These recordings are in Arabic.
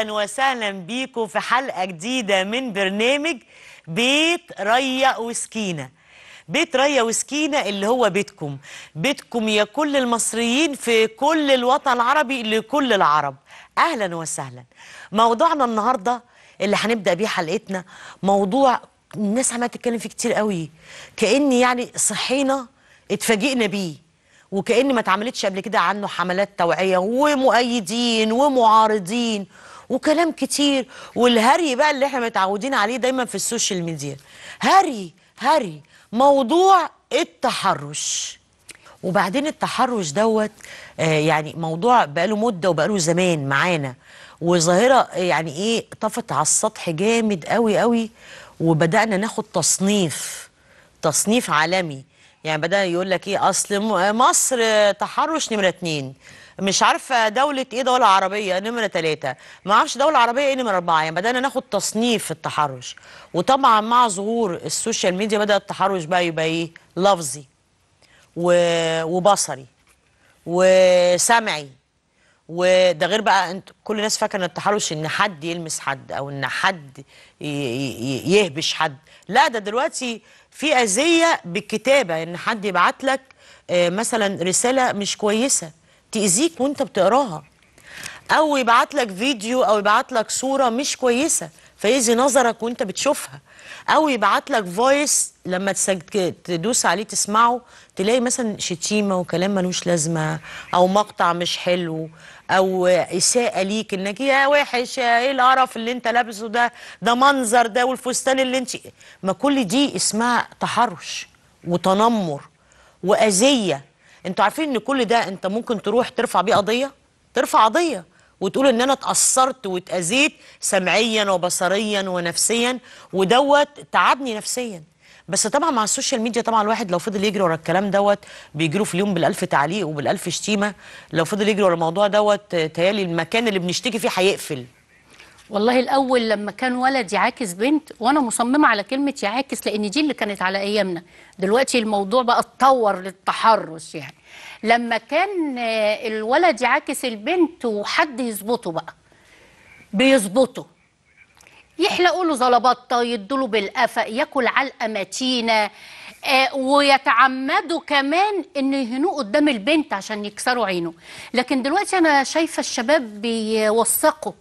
اهلا وسهلا بيكم في حلقه جديده من برنامج بيت ريا وسكينه بيت ريا وسكينه اللي هو بيتكم بيتكم يا كل المصريين في كل الوطن العربي لكل العرب اهلا وسهلا موضوعنا النهارده اللي هنبدا بيه حلقتنا موضوع الناس عماله تتكلم فيه كتير قوي كان يعني صحينا اتفاجئنا بيه وكأن ما اتعملتش قبل كده عنه حملات توعية ومؤيدين ومعارضين وكلام كتير والهري بقى اللي احنا متعودين عليه دايما في السوشيال ميديا هري هري موضوع التحرش وبعدين التحرش دوت آه، يعني موضوع بقاله مده وبقاله زمان معانا وظاهره آه، يعني ايه طفت على السطح جامد قوي قوي وبدانا ناخد تصنيف تصنيف عالمي يعني بدا يقول لك ايه اصل مصر تحرش نمره اتنين مش عارفه دوله ايه دوله عربيه نمره ثلاثه ما اعرفش دوله عربيه ايه نمره اربعه يعني بدانا ناخد تصنيف التحرش وطبعا مع ظهور السوشيال ميديا بدا التحرش بقى يبقى ايه لفظي وبصري وسمعي وده غير بقى انت كل الناس فاكره ان التحرش ان حد يلمس حد او ان حد يهبش حد لا ده دلوقتي في اذيه بالكتابه ان حد يبعت لك آه، مثلا رساله مش كويسه تأذيك وانت بتقراها او يبعت لك فيديو او يبعت لك صورة مش كويسة فيأذي نظرك وانت بتشوفها او يبعت لك فويس لما تدوس عليه تسمعه تلاقي مثلا شتيمه وكلام ملوش لازمه او مقطع مش حلو او اساءه ليك انك يا وحش يا ايه القرف اللي انت لابسه ده ده منظر ده والفستان اللي انت ما كل دي اسمها تحرش وتنمر واذيه انتوا عارفين ان كل ده انت ممكن تروح ترفع بيه قضيه ترفع قضيه وتقول ان انا اتاثرت واتاذيت سمعيا وبصريا ونفسيا ودوت تعبني نفسيا بس طبعا مع السوشيال ميديا طبعا الواحد لو فضل يجري ورا الكلام دوت بيجروا في اليوم بالالف تعليق وبالالف شتيمه لو فضل يجري ورا الموضوع دوت تهيالي المكان اللي بنشتكي فيه هيقفل والله الاول لما كان ولد يعاكس بنت وانا مصممه على كلمه يعاكس لان دي اللي كانت على ايامنا دلوقتي الموضوع بقى اتطور للتحرش يعني لما كان الولد يعاكس البنت وحد يظبطه بقى بيظبطه يحلقوا له زلبطه يدوا له بالقفا ياكل علقه متينه آه، ويتعمدوا كمان ان يهنوه قدام البنت عشان يكسروا عينه لكن دلوقتي انا شايفه الشباب بيوثقوا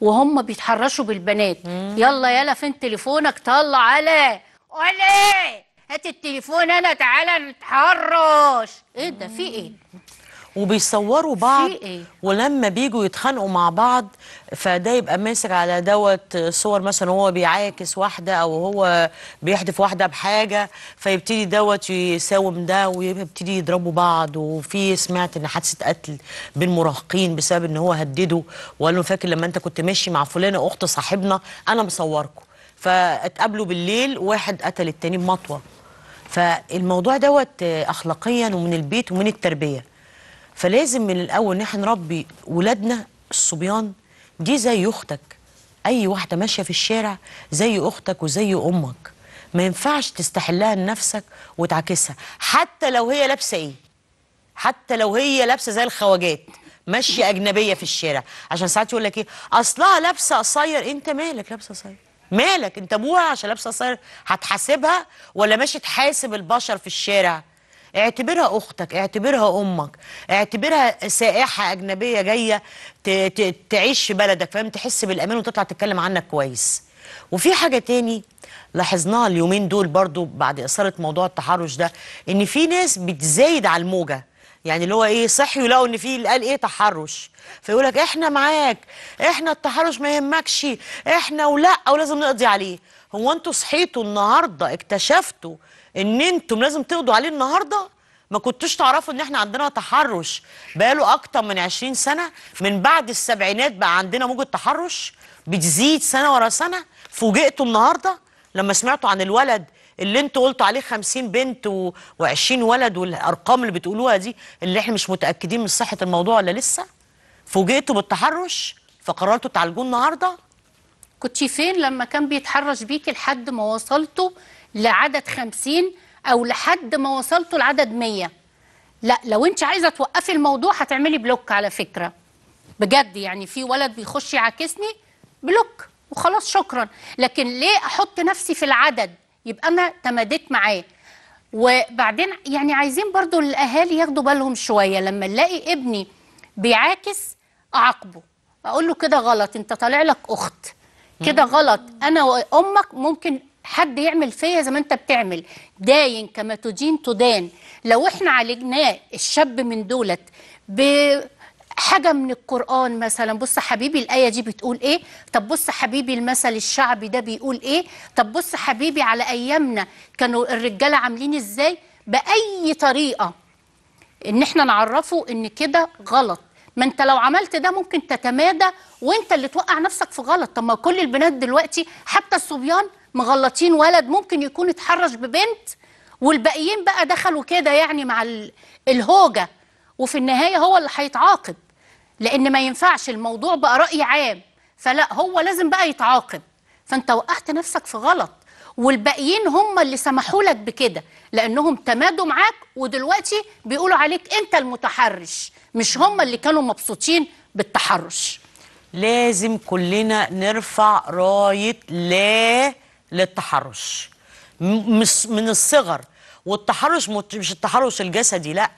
وهم بيتحرشوا بالبنات مم. يلا يلا فين تليفونك طلع على قولي هات التليفون انا تعالى نتحرش ايه ده في ايه وبيصوروا بعض إيه؟ ولما بيجوا يتخانقوا مع بعض فده يبقى ماسك على دوت صور مثلا وهو بيعاكس واحده او هو بيحدف واحده بحاجه فيبتدي دوت يساوم ده ويبتدي يضربوا بعض وفي سمعت ان حادثه قتل بين مراهقين بسبب ان هو هدده وقال له فاكر لما انت كنت ماشي مع فلانه اخت صاحبنا انا مصوركم فاتقابلوا بالليل واحد قتل التاني بمطوه فالموضوع دوت اخلاقيا ومن البيت ومن التربيه فلازم من الاول ان احنا نربي ولادنا الصبيان دي زي اختك اي واحده ماشيه في الشارع زي اختك وزي امك ما ينفعش تستحلها لنفسك وتعكسها حتى لو هي لابسه ايه حتى لو هي لابسه زي الخواجات ماشيه اجنبيه في الشارع عشان ساعات يقول لك ايه اصلها لابسه قصير انت مالك لابسه قصير مالك انت ابوها عشان لابسه قصير هتحاسبها ولا ماشي تحاسب البشر في الشارع اعتبرها اختك اعتبرها امك اعتبرها سائحه اجنبيه جايه تعيش في بلدك فاهم تحس بالامان وتطلع تتكلم عنك كويس وفي حاجه تاني لاحظناها اليومين دول برضو بعد اثاره موضوع التحرش ده ان في ناس بتزايد على الموجه يعني اللي هو ايه صحي ولقوا ان في قال ايه تحرش فيقول لك احنا معاك احنا التحرش ما يهمكش احنا ولا ولازم نقضي عليه هو انتوا صحيتوا النهارده اكتشفتوا ان انتم لازم تقضوا عليه النهارده ما كنتوش تعرفوا ان احنا عندنا تحرش بقاله اكتر من 20 سنه من بعد السبعينات بقى عندنا موجه تحرش بتزيد سنه ورا سنه فوجئتوا النهارده لما سمعتوا عن الولد اللي انتوا قلتوا عليه 50 بنت و... 20 ولد والارقام اللي بتقولوها دي اللي احنا مش متاكدين من صحه الموضوع ولا لسه فوجئتوا بالتحرش فقررتوا تعالجوه النهارده كنت فين لما كان بيتحرش بيكي لحد ما وصلته لعدد 50 او لحد ما وصلتوا لعدد 100 لا لو انت عايزه توقفي الموضوع هتعملي بلوك على فكره بجد يعني في ولد بيخش يعاكسني بلوك وخلاص شكرا لكن ليه احط نفسي في العدد يبقى انا تماديت معاه وبعدين يعني عايزين برضو الاهالي ياخدوا بالهم شويه لما نلاقي ابني بيعاكس اعاقبه اقول له كده غلط انت طالع لك اخت كده غلط انا وامك ممكن حد يعمل فيا زي ما انت بتعمل داين كما تدين تدان لو احنا عالجناه الشاب من دولت بحاجة من القرآن مثلا بص حبيبي الآية دي بتقول ايه طب بص حبيبي المثل الشعبي ده بيقول ايه طب بص حبيبي على أيامنا كانوا الرجالة عاملين ازاي بأي طريقة ان احنا نعرفه ان كده غلط ما انت لو عملت ده ممكن تتمادى وانت اللي توقع نفسك في غلط طب ما كل البنات دلوقتي حتى الصبيان مغلطين ولد ممكن يكون اتحرش ببنت والباقيين بقى دخلوا كده يعني مع الهوجه وفي النهايه هو اللي هيتعاقب لان ما ينفعش الموضوع بقى راي عام فلا هو لازم بقى يتعاقب فانت وقعت نفسك في غلط والباقيين هم اللي سمحوا لك بكده لانهم تمادوا معاك ودلوقتي بيقولوا عليك انت المتحرش مش هم اللي كانوا مبسوطين بالتحرش لازم كلنا نرفع رايه لا للتحرش من الصغر والتحرش مش التحرش الجسدي لا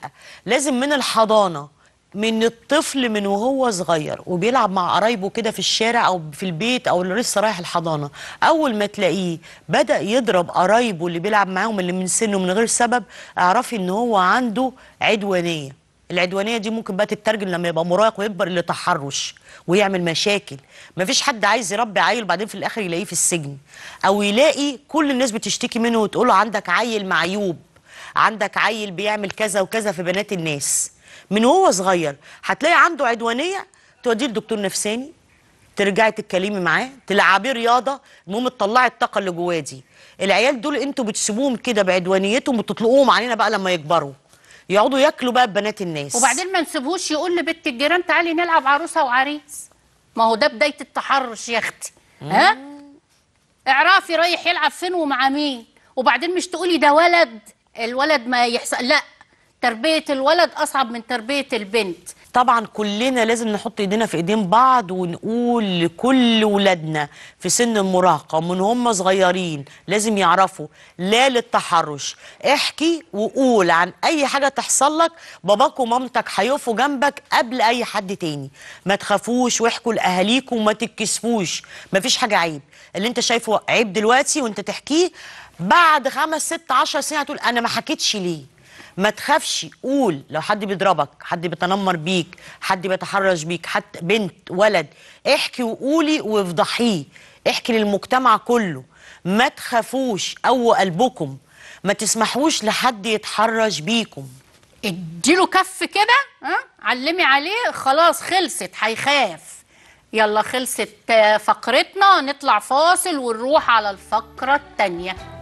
لازم من الحضانه من الطفل من وهو صغير وبيلعب مع قرايبه كده في الشارع او في البيت او اللي لسه رايح الحضانه اول ما تلاقيه بدا يضرب قرايبه اللي بيلعب معاهم اللي من سنه من غير سبب اعرفي ان هو عنده عدوانيه العدوانيه دي ممكن بقى تترجم لما يبقى مراهق ويكبر لتحرش ويعمل مشاكل مفيش حد عايز يربي عيل بعدين في الاخر يلاقيه في السجن او يلاقي كل الناس بتشتكي منه وتقول له عندك عيل معيوب عندك عيل بيعمل كذا وكذا في بنات الناس من وهو صغير هتلاقي عنده عدوانيه توديه لدكتور نفساني ترجعي تتكلمي معاه تلعبيه رياضه المهم تطلعي الطاقه اللي جواه دي العيال دول انتوا بتسيبوهم كده بعدوانيتهم وتطلقوهم علينا بقى لما يكبروا يقعدوا ياكلوا بقى بنات الناس وبعدين ما نسيبهوش يقول لبت الجيران تعالي نلعب عروسه وعريس ما هو ده بدايه التحرش يا اختي ها اعرفي رايح يلعب فين ومع مين وبعدين مش تقولي ده ولد الولد ما يحصل لا تربيه الولد اصعب من تربيه البنت طبعا كلنا لازم نحط ايدينا في ايدين بعض ونقول لكل ولادنا في سن المراهقه من هم صغيرين لازم يعرفوا لا للتحرش احكي وقول عن اي حاجه تحصل لك باباك ومامتك هيقفوا جنبك قبل اي حد تاني ما تخافوش واحكوا لاهاليكم وما تتكسفوش ما فيش حاجه عيب اللي انت شايفه عيب دلوقتي وانت تحكيه بعد خمس ست عشر سنين هتقول انا ما حكيتش ليه ما تخافش قول لو حد بيضربك حد بيتنمر بيك حد بيتحرش بيك حتى بنت ولد احكي وقولي وافضحيه احكي للمجتمع كله ما تخافوش قووا قلبكم ما تسمحوش لحد يتحرش بيكم اديله كف كده ها علمي عليه خلاص خلصت هيخاف يلا خلصت فقرتنا نطلع فاصل ونروح على الفقرة الثانيه